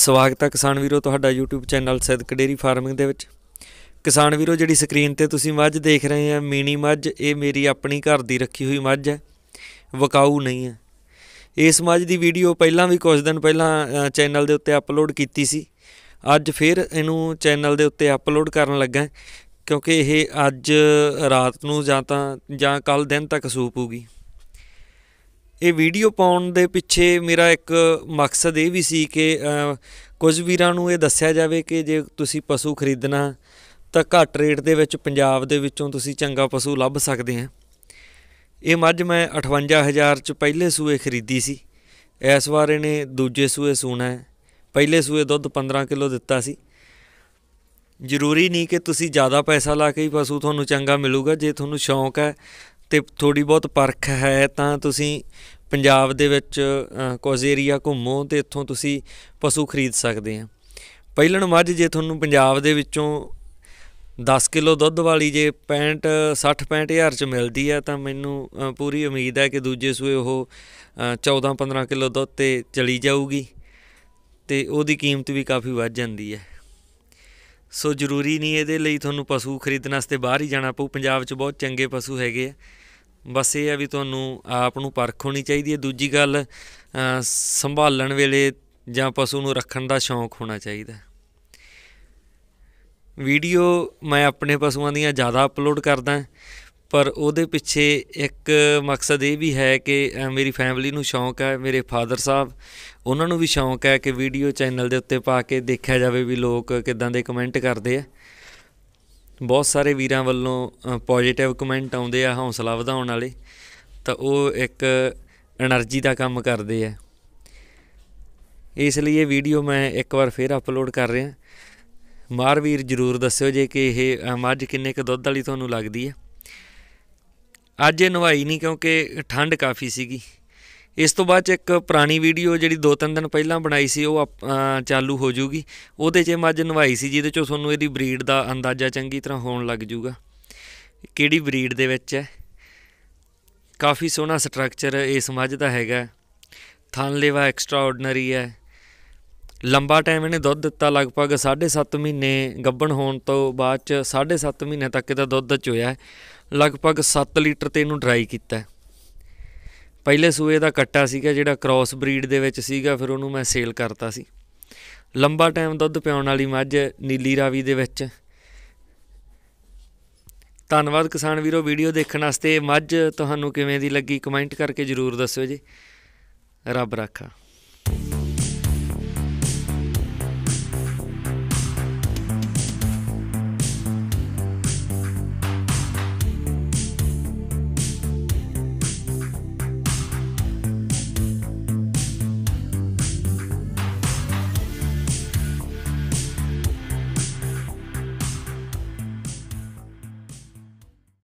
ਸਵਾਗਤ ਹੈ ਕਿਸਾਨ ਵੀਰੋ ਤੁਹਾਡਾ YouTube channel Sidak dairy farming ਦੇ ਵਿੱਚ ਕਿਸਾਨ ਵੀਰੋ ਜਿਹੜੀ ਸਕਰੀਨ ਤੇ ਤੁਸੀਂ ਮੱਝ ਦੇਖ ਰਹੇ ਆ ਮੀਨੀ ਮੱਝ ਇਹ ਮੇਰੀ ਆਪਣੀ ਘਰ ਦੀ ਰੱਖੀ ਹੋਈ ਮੱਝ ਹੈ ਵਕਾਊ ਨਹੀਂ ਹੈ ਇਸ ਮੱਝ ਦੀ ਵੀਡੀਓ ਪਹਿਲਾਂ ਵੀ ਕੁਝ ਦਿਨ ਪਹਿਲਾਂ ਚੈਨਲ ਦੇ ਉੱਤੇ ਅਪਲੋਡ ਕੀਤੀ ਸੀ ਅੱਜ ਫਿਰ ਇਹਨੂੰ ਚੈਨਲ ਦੇ ਉੱਤੇ ਅਪਲੋਡ ਕਰਨ ਲੱਗਾ ਕਿਉਂਕਿ ਇਹ ਅੱਜ ਰਾਤ ਨੂੰ ਜਾਂ ਤਾਂ ਜਾਂ ਕੱਲ ਦਿਨ ਤੱਕ ਸੂਪੂਗੀ ਇਹ ਵੀਡੀਓ ਪਾਉਣ ਦੇ ਪਿੱਛੇ ਮੇਰਾ ਇੱਕ ਮਕਸਦ ਇਹ ਵੀ ਸੀ ਕਿ ਕੁਝ ਵੀਰਾਂ ਨੂੰ ਇਹ ਦੱਸਿਆ ਜਾਵੇ ਕਿ ਜੇ ਤੁਸੀਂ ਪਸ਼ੂ ਖਰੀਦਣਾ ਤਾਂ ਘੱਟ ਰੇਟ ਦੇ ਵਿੱਚ ਪੰਜਾਬ ਦੇ ਵਿੱਚੋਂ ਤੁਸੀਂ ਚੰਗਾ ਪਸ਼ੂ ਲੱਭ ਸਕਦੇ ਆ ਇਹ ਮੱਝ ਮੈਂ 58000 ਚ ਪਹਿਲੇ ਸੂਏ ਖਰੀਦੀ ਸੀ ਇਸ ਵਾਰ ਇਹਨੇ ਦੂਜੇ ਸੂਏ ਸੂਣਾ ਪਹਿਲੇ ਸੂਏ ਦੁੱਧ 15 ਕਿਲੋ ਦਿੱਤਾ ਸੀ ਜ਼ਰੂਰੀ ਨਹੀਂ ਕਿ ਤੁਸੀਂ ਜ਼ਿਆਦਾ ਪੈਸਾ ਲਾ ਕੇ ਹੀ ਪਸ਼ੂ ਤੁਹਾਨੂੰ ਚੰਗਾ ਮਿਲੂਗਾ ਜੇ ਤੁਹਾਨੂੰ ਸ਼ੌਂਕ ਹੈ ਤੇ ਥੋੜੀ ਬਹੁਤ ਪਰਖ ਹੈ ਤਾਂ ਤੁਸੀਂ ਪੰਜਾਬ ਦੇ ਵਿੱਚ ਕੁਝ ਏਰੀਆ ਘੁੰਮੋ ਤੇ ਇੱਥੋਂ ਤੁਸੀਂ ਪਸ਼ੂ ਖਰੀਦ ਸਕਦੇ ਆ ਪਹਿਲਣ ਮੱਝ ਜੇ ਤੁਹਾਨੂੰ ਪੰਜਾਬ ਦੇ ਵਿੱਚੋਂ 10 ਕਿਲੋ ਦੁੱਧ ਵਾਲੀ ਜੇ 65 60 ਹਜ਼ਾਰ ਚ ਮਿਲਦੀ ਆ ਤਾਂ ਮੈਨੂੰ ਪੂਰੀ ਉਮੀਦ ਹੈ ਕਿ ਦੂਜੇ ਸੂਏ ਉਹ 14 15 ਕਿਲੋ ਦੁੱਧ ਤੇ ਚਲੀ ਜਾਊਗੀ ਤੇ ਉਹਦੀ ਕੀਮਤ ਵੀ ਕਾਫੀ ਵੱਧ ਜਾਂਦੀ ਹੈ ਸੋ ਜ਼ਰੂਰੀ ਨਹੀਂ ਇਹਦੇ ਲਈ ਤੁਹਾਨੂੰ ਪਸ਼ੂ ਖਰੀਦਣ ਵਾਸਤੇ ਬਾਹਰ ਹੀ ਜਾਣਾ ਪਊ ਪੰਜਾਬ 'ਚ ਬਹੁਤ ਚੰਗੇ ਪਸ਼ੂ ਹੈਗੇ ਆ ਬਸ ਇਹ ਆ ਵੀ ਤੁਹਾਨੂੰ ਆਪ ਨੂੰ ਪਰਖ ਹੋਣੀ ਚਾਹੀਦੀ ਹੈ ਦੂਜੀ ਗੱਲ ਸੰਭਾਲਣ ਵੇਲੇ ਜਾਂ ਪਸ਼ੂ ਨੂੰ ਰੱਖਣ ਦਾ ਸ਼ੌਂਕ ਹੋਣਾ ਚਾਹੀਦਾ ਵੀਡੀਓ ਮੈਂ ਆਪਣੇ ਪਸ਼ੂਆਂ ਦੀਆਂ ਜ਼ਿਆਦਾ ਅਪਲੋਡ ਕਰਦਾ ਪਰ ਉਹਦੇ ਪਿੱਛੇ ਇੱਕ ਮਕਸਦ ਇਹ ਵੀ ਹੈ ਕਿ ਮੇਰੀ ਫੈਮਿਲੀ ਨੂੰ ਸ਼ੌਂਕ ਹੈ ਮੇਰੇ ਫਾਦਰ ਸਾਹਿਬ ਉਹਨਾਂ ਨੂੰ ਵੀ ਸ਼ੌਂਕ ਹੈ ਕਿ ਵੀਡੀਓ ਚੈਨਲ ਦੇ ਉੱਤੇ ਪਾ ਕੇ ਦੇਖਿਆ ਜਾਵੇ ਵੀ ਲੋਕ ਕਿਦਾਂ ਦੇ ਕਮੈਂਟ ਕਰਦੇ ਆ ਬਹੁਤ ਸਾਰੇ ਵੀਰਾਂ ਵੱਲੋਂ ਪੋਜ਼ਿਟਿਵ ਕਮੈਂਟ ਆਉਂਦੇ ਆ ਹੌਸਲਾ ਵਧਾਉਣ ਵਾਲੇ ਤਾਂ ਉਹ ਇੱਕ એનર્ਜੀ ਦਾ ਕੰਮ ਕਰਦੇ ਆ ਇਸ ਲਈ ਇਹ ਵੀਡੀਓ ਮੈਂ ਇੱਕ ਵਾਰ ਫੇਰ ਅਪਲੋਡ ਕਰ ਰਿਹਾ ਮਾਰਵੀਰ ਜਰੂਰ ਦੱਸਿਓ ਜੇ ਕਿ ਇਹ ਮੱਝ ਕਿੰਨੇ ਕ ਦੁੱਧ ਵਾਲੀ ਤੁਹਾਨੂੰ ਲੱਗਦੀ ਹੈ ਅੱਜ ਇਹ ਨਵਾਈ ਨਹੀਂ ਕਿਉਂਕਿ ਠੰਡ ਕਾਫੀ ਸੀਗੀ ਇਸ ਤੋਂ ਬਾਅਦ ਇੱਕ ਪੁਰਾਣੀ ਵੀਡੀਓ ਜਿਹੜੀ 2-3 ਦਿਨ ਪਹਿਲਾਂ ਬਣਾਈ ਸੀ ਉਹ ਚਾਲੂ ਹੋ ਜੂਗੀ ਉਹਦੇ 'ਚ ਮੱਝ ਨਵਾਈ ਸੀ ਜਿਹਦੇ 'ਚੋਂ ਤੁਹਾਨੂੰ ਇਹਦੀ ਬਰੀਡ ਦਾ ਅੰਦਾਜ਼ਾ ਚੰਗੀ ਤਰ੍ਹਾਂ ਹੋਣ ਲੱਗ ਜੂਗਾ ਕਿਹੜੀ ਬਰੀਡ ਦੇ ਵਿੱਚ ਹੈ ਕਾਫੀ ਸੋਹਣਾ ਸਟਰਕਚਰ ਇਸ ਮੱਝ ਦਾ ਹੈਗਾ ਐਕਸਟਰਾ ਆਰਡੀਨਰੀ ਹੈ ਲੰਬਾ ਟਾਈਮ ਇਹਨੇ ਦੁੱਧ ਦਿੱਤਾ ਲਗਭਗ 7.5 ਮਹੀਨੇ ਗੱਭਣ ਹੋਣ ਤੋਂ ਬਾਅਦ ਚ 7.5 ਮਹੀਨੇ ਤੱਕ ਇਹਦਾ ਦੁੱਧ ਚੋਇਆ ਲਗਭਗ 7 ਲੀਟਰ ਤੇ ਇਹਨੂੰ ਡਰਾਈ ਕੀਤਾ ਪਹਿਲੇ ਸੂਏ ਦਾ ਕੱਟਾ ਸੀਗਾ ਜਿਹੜਾ ਕ੍ਰਾਸ ਬਰੀਡ ਦੇ ਵਿੱਚ ਸੀਗਾ ਫਿਰ ਉਹਨੂੰ ਮੈਂ ਸੇਲ ਕਰਤਾ ਸੀ ਲੰਬਾ ਟਾਈਮ ਦੁੱਧ ਪਿਆਉਣ ਵਾਲੀ ਮੱਝ ਨੀਲੀ ਰਾਵੀ ਦੇ ਵਿੱਚ ਧੰਨਵਾਦ ਕਿਸਾਨ ਵੀਰੋ ਵੀਡੀਓ ਦੇਖਣ ਵਾਸਤੇ ਮੱਝ ਤੁਹਾਨੂੰ ਕਿਵੇਂ ਦੀ ਲੱਗੀ ਕਮੈਂਟ ਕਰਕੇ ਜਰੂਰ ਦੱਸਿਓ ਜੀ ਰੱਬ ਰਾਖਾ